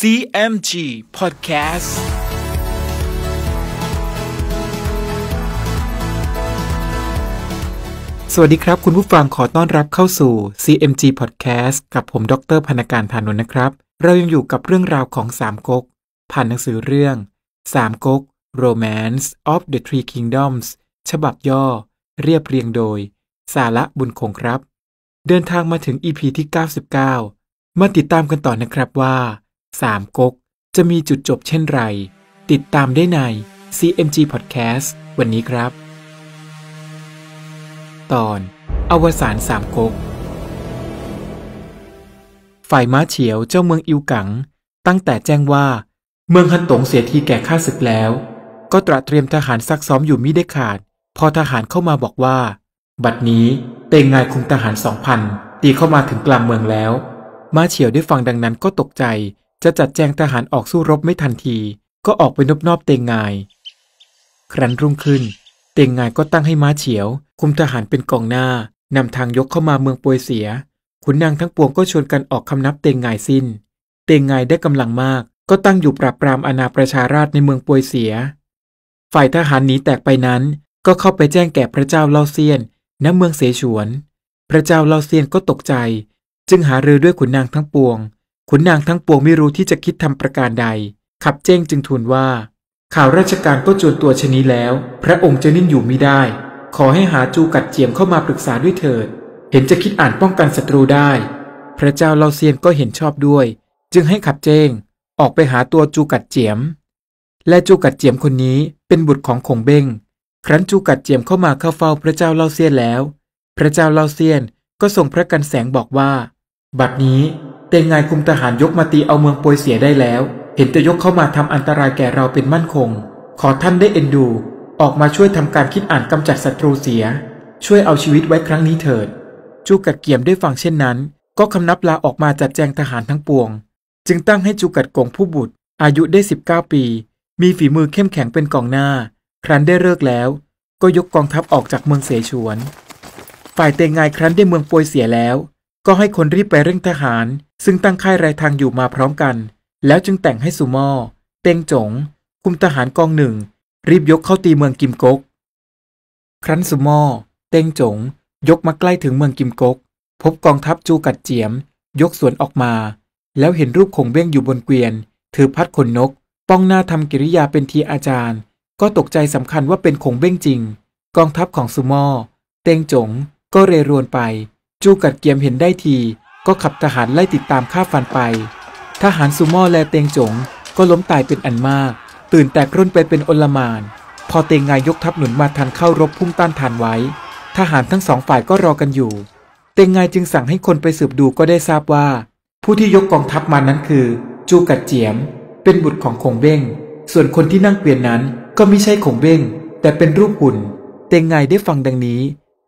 CMG Podcast สวัสดีครับ คุณผู้ฟังขอต้อนรับเข้าสู่ CMG Podcast กับผมดรพนการธานนนะครับ เรายังอยู่กับเรื่องราวของสามก๊กผ่านหนังสือเรื่องสามก๊ก Romance of the Three Kingdoms ฉบับย่อ เรียบเรียงโดย สาระบุญคงครับ เดินทางมาถึง EP ที่ 99 มาติดตามกันต่อนะครับว่าสามก๊กจะมีจุดจบเช่นไร ติดตามได้ใน CMG Podcast วันนี้ครับ ตอน อวสานสามก๊กฝ่ายม้าเฉียวเจ้าเมืองอิวกัง ตั้งแต่แจ้งว่า เมืองฮันตงเสียทีแก่ข้าศึกแล้ว ก็ตระเตรียมทหารซักซ้อมอยู่มิได้ขาด พอทหารเข้ามาบอกว่า บัดนี้เตงงายคุมทหารสองพันตีเข้ามาถึงกลางเมืองแล้วม้าเฉียวได้ฟังดังนั้นก็ตกใจจะจัดแจงทหารออกสู้รบไม่ทันที ก็ออกไปนบนอบเตงงาย ครั้นรุ่งขึ้น เตงงายก็ตั้งให้ม้าเฉียว คุมทหารเป็นกองหน้านำทางยกเข้ามาเมืองปวยเสียขุนนางทั้งปวงก็ชวนกันออกคำนับเตงงายสิน้น เตงงายได้กำลังมาก ก็ตั้งอยู่ปราบปรามอาณาประชาราชในเมืองปวยเสีย ฝ่ายทหารหนีแตกไปนั้น ก็เข้าไปแจ้งแก่พระเจ้าเล่าเซียนณเมืองเสฉวน พระเจ้าเล่าเซียนก็ตกใจ จึงหารือด้วยขุนนางทั้งปวงขุนนางทั้งปวงไม่รู้ที่จะคิดทำประการใด ขับเจ้งจึงทูลว่า ข่าวราชการก็จวนตัวชนี้แล้ว พระองค์จะนิ่งอยู่ไม่ได้ ขอให้หาจูกัดเจียมเข้ามาปรึกษาด้วยเถิด เห็นจะคิดอ่านป้องกันศัตรูได้ พระเจ้าเลาเซียนก็เห็นชอบด้วย จึงให้ขับเจ้งออกไปหาตัวจูกัดเจียม และจูกัดเจียมคนนี้เป็นบุตรของคงเบ้งครั้นจูกัดเจียมเข้ามาเข้าเฝ้า พระเจ้าเลาเซียนแล้ว พระเจ้าเลาเซียนก็ส่งพระกันแสงบอกว่า บัดนี้งงานคุมทหารยกมาตีเอาเมืองปวยเสียได้แล้ว เห็นจะยกเข้ามาทำอันตรายแก่เราเป็นมั่นคง ขอท่านได้เอ็นดู ออกมาช่วยทำการคิดอ่านกำจัดศัตรูเสีย ช่วยเอาชีวิตไว้ครั้งนี้เถิด จูกัดเกี่ยมได้ฟังเช่นนั้น ก็คำนับลาออกมาจัดแจงทหารทั้งปวง จึงตั้งให้จูกัดกงผู้บุตร อายุได้ 19 ปี มีฝีมือเข้มแข็งเป็นกองหน้า ครั้นได้เลิกแล้ว ก็ยกกองทัพออกจากเมืองเสฉวน ฝ่ายเตงไงครั้นได้เมืองปวยเสียแล้วก็ให้คนรีบไปเร่งทหาร ซึ่งตั้งค่ายรายทางอยู่มาพร้อมกัน แล้วจึงแต่งให้สุมอ เต็งจงคุมทหารกองหนึ่ง รีบยกเข้าตีเมืองกิมกก ครั้นสุมอ เต็งจงยกมาใกล้ถึงเมืองกิมกก พบกองทัพจูกัดเจียม ยกสวนออกมา แล้วเห็นรูปคงเบ้งอยู่บนเกวียน ถือพัดขนนกป้องหน้าทำกิริยาเป็นทีอาจารย์ ก็ตกใจสำคัญว่าเป็นคงเบ้งจริง กองทัพของสุมอ เต็งจงก็เรรวนไปจูกัดเกียมเห็นได้ทีก็ขับทหารไล่ติดตามฆ่าฟันไป ทหารซูโม่และเตงจงก็ล้มตายเป็นอันมาก ตื่นแตกรุ่นไปเป็นอลมาน พอเตงไงยกทัพหนุนมาทันเข้ารบพุ่งต้านทานไว้ ทหารทั้งสองฝ่ายก็รอกันอยู่ เตงงจึงสั่งให้คนไปสืบดูก็ได้ทราบว่า ผู้ที่ยกกองทัพมานั้นคือ จูกัดเจียม เป็นบุตรของคงเบ้งส่วนคนที่นั่งเกวียนนั้น ก็ไม่ใช่คงเบ้งแต่เป็นรูปหุ่นเตงไงได้ฟังดังนี้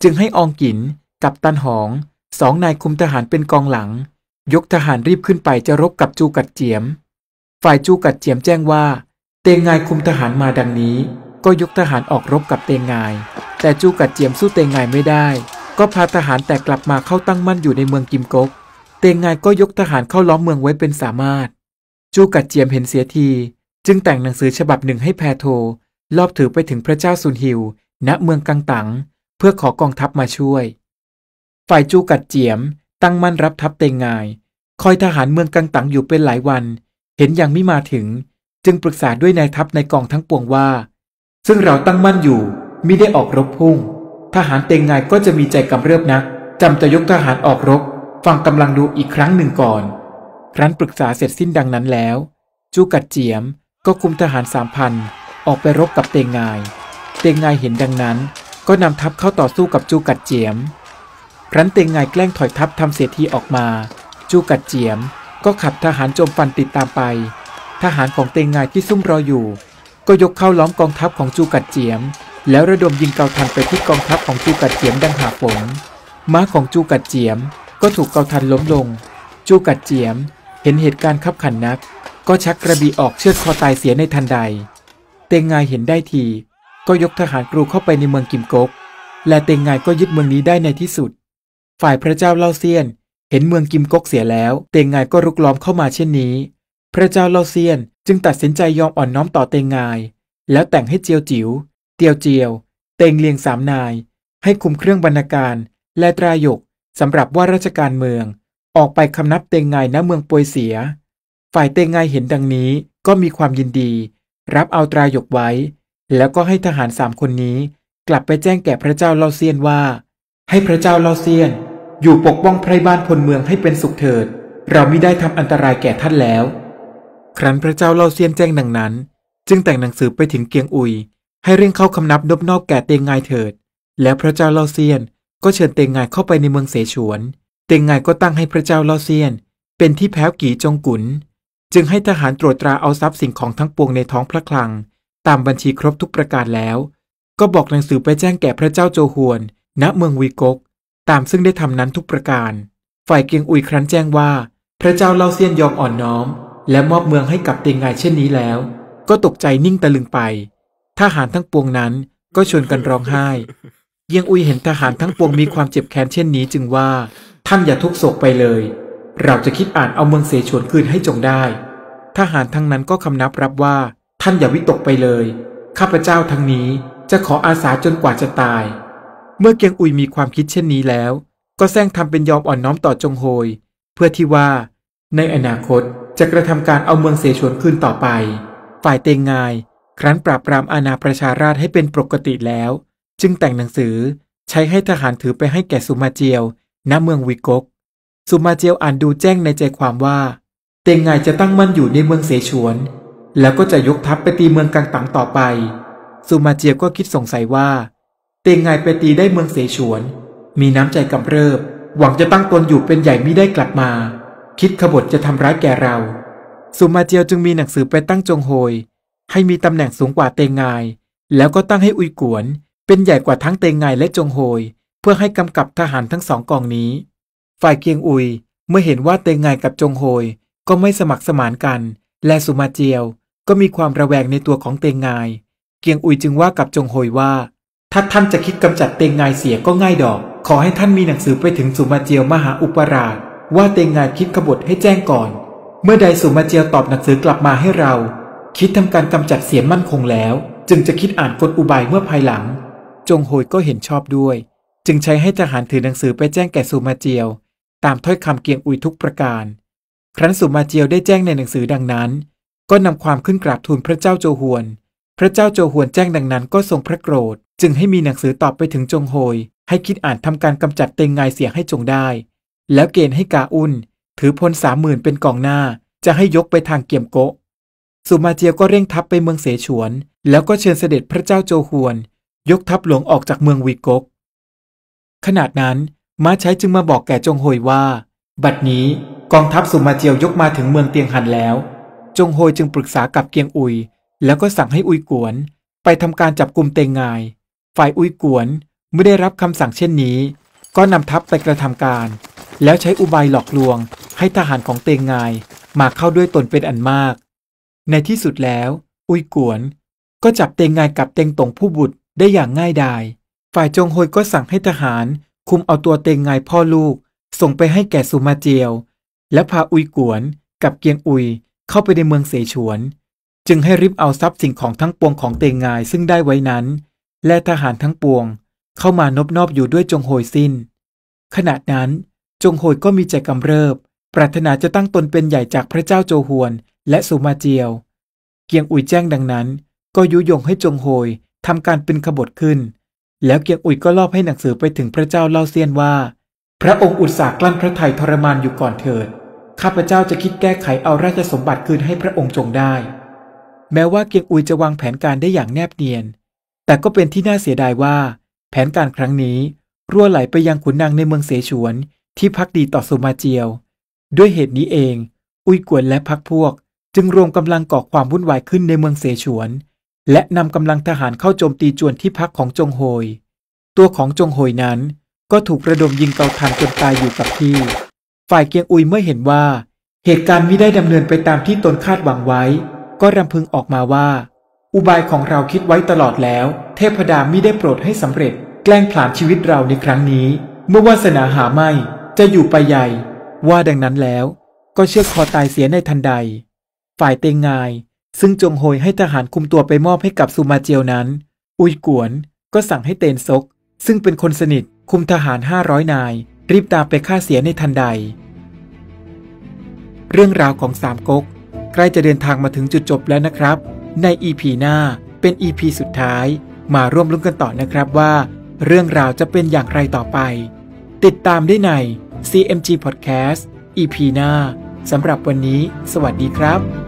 จึงให้อองกินกับตันหอง สองนายคุมทหารเป็นกองหลัง ยก ทหารรีบขึ้นไปจะรบกับจูกัดเจียม ฝ่ายจูกัดเจียมแจ้งว่า เตงไงคุมทหารมาดังนี้ ก็ยกทหารออกรบกับเตงไงแต่จูกัดเจียมสู้เตงไงไม่ได้ ก็พาทหารแต่กลับมาเข้าตั้งมั่นอยู่ในเมืองกิมกก เตงไงก็ยกทหารเข้าล้อมเมืองไว้เป็นสามารถ จูกัดเจียมเห็นเสียที จึงแต่งหนังสือฉบับหนึ่งให้แพโทลอบถือไปถึงพระเจ้าซุนฮิว ณเมืองกังตังเพื่อขอกองทัพมาช่วยฝ่ายจูกัดเจียม ตั้งมั่นรับทัพเตงไงคอยทหารเมืองกังตังอยู่เป็นหลายวัน เห็นยังไม่มาถึง จึงปรึกษาด้วยนายทัพในกองทั้งปวงว่า ซึ่งเราตั้งมั่นอยู่มิได้ออกรบพุ่ง ทหารเตงไงก็จะมีใจกำเริบนักจำจะยกทหารออกรบฟังกำลังดูอีกครั้งหนึ่งก่อน ครั้นปรึกษาเสร็จสิ้นดังนั้นแล้ว จูกัดเจียมก็คุมทหารสามพันออกไปรบกับเตงไงเตงไงเห็นดังนั้น ก็นำทัพเข้าต่อสู้กับจูกัดเจียมรันเตงไงแกล้งถอยทัพทำเสียทีออกมา จูกัดเจียมก็ขับทหารโจมฟันติดตามไป ทหารของเตงไงที่ซุ่มรออยู่ ก็ยกเข้าล้อมกองทัพของจูกัดเจียม แล้วระดมยิงเกาทันไปที่กองทัพของจูกัดเจียมดังหาฝนม้าของจูกัดเจียม ก็ถูกเกาทันล้มลง จูกัดเจียมเห็นเหตุการณ์ขับขันนัก ก็ชักกระบี่ออกเชือดคอตายเสียในทันใดเตงไงเห็นได้ที ก็ยกทหารกรูเข้าไปในเมืองกิมกก และเตงไงก็ยึดเมืองนี้ได้ในที่สุดฝ่ายพระเจ้าเล่าเซียนเห็นเมืองกิมก๊กเสียแล้ว เตงไงก็รุกล้อมเข้ามาเช่นนี้ พระเจ้าเล่าเซียนจึงตัดสินใจยอมอ่อนน้อมต่อเตงไงแล้วแต่งให้เจียวจิ๋ว เตียวเจียว เตงเลียงสามนาย ให้คุมเครื่องบรรณาการและตรายกสำหรับว่าราชการเมือง ออกไปคำนับเตงไงณเมืองปวยเสีย ฝ่ายเตงไงเห็นดังนี้ก็มีความยินดี รับเอาตรายกไว้ แล้วก็ให้ทหารสามคนนี้ กลับไปแจ้งแก่พระเจ้าเล่าเซียนว่า ให้พระเจ้าเล่าเซียนอยู่ปกป้องไพรบ้านพลเมืองให้เป็นสุขเถิด เราไม่ได้ทำอันตรายแก่ท่านแล้ว ครั้นพระเจ้าเล่าเซียนแจ้งดังนั้น จึงแต่งหนังสือไปถึงเกียงอุย ให้เร่งเข้าคำนับนบนอกแก่เตงไงเถิด แล้วพระเจ้าเล่าเซียนก็เชิญเตงไงเข้าไปในเมืองเสฉวน เตงไงก็ตั้งให้พระเจ้าเล่าเซียน เป็นที่แพ้วกี่จงกุนจึงให้ทหารตรวจตราเอาทรัพย์สิ่งของทั้งปวงในท้องพระคลัง ตามบัญชีครบทุกประการแล้ว ก็บอกหนังสือไปแจ้งแก่พระเจ้าโจฮวนณเมืองวีกกตามซึ่งได้ทำนั้นทุกประการ ฝ่ายเกียงอุยครั้นแจ้งว่าพระเจ้าเล่าเซียนยอมอ่อนน้อม และมอบเมืองให้กับเตียงไงเช่นนี้แล้ว ก็ตกใจนิ่งตะลึงไป ทหารทั้งปวงนั้นก็ชวนกันร้องไห้เยียงอุยเห็นทหารทั้งปวงมีความเจ็บแค้นเช่นนี้ จึงว่าท่านอย่าทุกโศกไปเลย เราจะคิดอ่านเอาเมืองเสฉวนคืนให้จงได้ ทหารทั้งนั้นก็คำนับรับว่า ท่านอย่าวิตกไปเลย ข้าพเจ้าทั้งนี้จะขออาสาจนกว่าจะตายเมื่อเกียงอุยมีความคิดเช่นนี้แล้วก็แซงทำเป็นยอมอ่อนน้อมต่อจงโฮยเพื่อที่ว่าในอนาคตจะกระทำการเอาเมืองเสฉวนคืนต่อไป ฝ่ายเตงงาย ครั้นปราบปรามอาณาประชาราชให้เป็นปกติแล้ว จึงแต่งหนังสือใช้ให้ทหารถือไปให้แก่สุมาเจียวณเมืองวิกก สุมาเจียวอ่านดูแจ้งในใจความว่า เตงงายจะตั้งมั่นอยู่ในเมืองเสฉวน แล้วก็จะยกทัพไปตีเมืองกังตังต่อไปสุมาเจียวก็คิดสงสัยว่าเตียงไงไปตีได้เมืองเสฉวน มีน้ำใจกำเริบ หวังจะตั้งตนอยู่เป็นใหญ่มิได้กลับมา คิดขบฏจะทำร้ายแก่เรา สุมาเจียวจึงมีหนังสือไปตั้งจงโฮยให้มีตำแหน่งสูงกว่าเตงไงแล้วก็ตั้งให้อุยกวน เป็นใหญ่กว่าทั้งเตงไงและจงโฮยเพื่อให้กำกับทหารทั้งสองกองนี้ ฝ่ายเกียงอุยเมื่อเห็นว่าเตงไงกับจงโฮยก็ไม่สมัครสมานกัน และสุมาเจียวก็มีความระแวงในตัวของเตงไงเกียงอุยจึงว่ากับจงโฮยว่าถ้าท่านจะคิดกำจัดเตงงายเสียก็ง่ายดอก ขอให้ท่านมีหนังสือไปถึง สุมาเจียวมหาอุปราช ว่าเตงงายคิดขบฏให้แจ้งก่อน เมื่อใดสุมาเจียวตอบหนังสือกลับมาให้เรา คิดทำการกำจัดเสียมั่นคงแล้ว จึงจะคิดอ่านกฎอุบายเมื่อภายหลัง จงโหยก็เห็นชอบด้วย จึงใช้ให้ทหารถือหนังสือไปแจ้งแก่สุมาเจียว ตามถ้อยคำเกียงอุยทุกประการ ครั้นสุมาเจียวได้แจ้งในหนังสือดังนั้น ก็นำความขึ้นกราบทูลพระเจ้าโจฮวนพระเจ้าโจฮวนแจ้งดังนั้นก็ทรงพระโกรธจึงให้มีหนังสือตอบไปถึงจงโฮยให้คิดอ่านทำการกำจัดเตงไงเสียให้จงได้ แล้วเกณฑ์ให้กาอุ่นถือพลสามหมื่นเป็นกองหน้า จะให้ยกไปทางเกี่ยมโกะสุมาเจียวก็เร่งทัพไปเมืองเสฉวน แล้วก็เชิญเสด็จพระเจ้าโจฮวน ยกทัพหลวงออกจากเมืองวีกก ขนาดนั้นม้าใช้จึงมาบอกแก่จงโฮยว่า บัดนี้กองทัพสุมาเจียวยกมาถึงเมืองเตียงหันแล้ว จงโฮยจึงปรึกษากับเกียงอุยแล้วก็สั่งให้อุยกวน ไปทำการจับกลุ่มเตงไงฝ่ายอุยกวนเมื่อได้รับคำสั่งเช่นนี้ ก็นำทัพไปกระทำการ แล้วใช้อุบายหลอกลวง ให้ทหารของเตงงายมาเข้าด้วยตนเป็นอันมาก ในที่สุดแล้ว อุยกวนก็จับเตงงายกับเตงตงผู้บุตรได้อย่างง่ายดายฝ่ายจงโฮยก็สั่งให้ทหารคุมเอาตัวเตงงายพ่อลูกส่งไปให้แก่สุมาเจียว และพาอุยกวนกับเกียงอุยเข้าไปในเมืองเสฉวน จึงให้ริบเอาทรัพย์สิ่งของทั้งปวงของเตงงายซึ่งได้ไว้นั้นและทหารทั้งปวงเข้ามานบนอบอยู่ด้วยจงโหยสิน้นขณะนั้นจงโหยก็มีใจกำเริบปรารถนาจะตั้งตนเป็นใหญ่จากพระเจ้าโจฮวนและสุมาเจียว เกียงอุยแจ้งดังนั้นก็ยุยงให้จงโหยทำการเป็นขบฏขึ้น แล้วเกียงอุยก็ลอบให้หนังสือไปถึงพระเจ้าเล่าเซียนว่า พระองค์อุตสาหกลั้นพระทยทรมานอยู่ก่อนเถิด ข้าพระเจ้าจะคิดแก้ไขเอาราชสมบัติคืนให้พระองค์จงได้ แม้ว่าเกียงอุยจะวางแผนการได้อย่างแนบเนียนแต่ก็เป็นที่น่าเสียดายว่า แผนการครั้งนี้รั่วไหลไปยังขุนนางในเมืองเสฉวน ที่พักดีต่อสุมาเจียว ด้วยเหตุนี้เอง อุยกวนและพักพวก จึงรวมกำลังก่อความวุ่นวายขึ้นในเมืองเสฉวน และนำกำลังทหารเข้าโจมตีจวนที่พักของจงโฮยตัวของจงโฮยนั้น ก็ถูกระดมยิงเตาถ่านจนตายอยู่กับที่ ฝ่ายเกียงอุยเมื่อเห็นว่า เหตุการณ์มิได้ดำเนินไปตามที่ตนคาดหวังไว้ ก็รำพึงออกมาว่าอุบายของเราคิดไว้ตลอดแล้ว เทพดาไม่ได้โปรดให้สำเร็จแกล้งผลาญชีวิตเราในครั้งนี้ เมื่อวาสนาหาไม่จะอยู่ไปใหญ่ ว่าดังนั้นแล้ว ก็เชื่อคอตายเสียในทันใด ฝ่ายเตงงาย ซึ่งจงโหยให้ทหารคุมตัวไปมอบให้กับซูมาเจียวนั้น อุยกวน ก็สั่งให้เตนซก ซึ่งเป็นคนสนิท คุมทหารห้าร้อยนายรีบตามไปฆ่าเสียในทันใด เรื่องราวของสามก๊กใกล้จะเดินทางมาถึงจุดจบแล้วนะครับใน EP หน้าเป็น EP สุดท้ายมาร่วมลุ้นกันต่อนะครับว่า เรื่องราวจะเป็นอย่างไรต่อไป ติดตามได้ใน CMG Podcast EP หน้า สำหรับวันนี้ สวัสดีครับ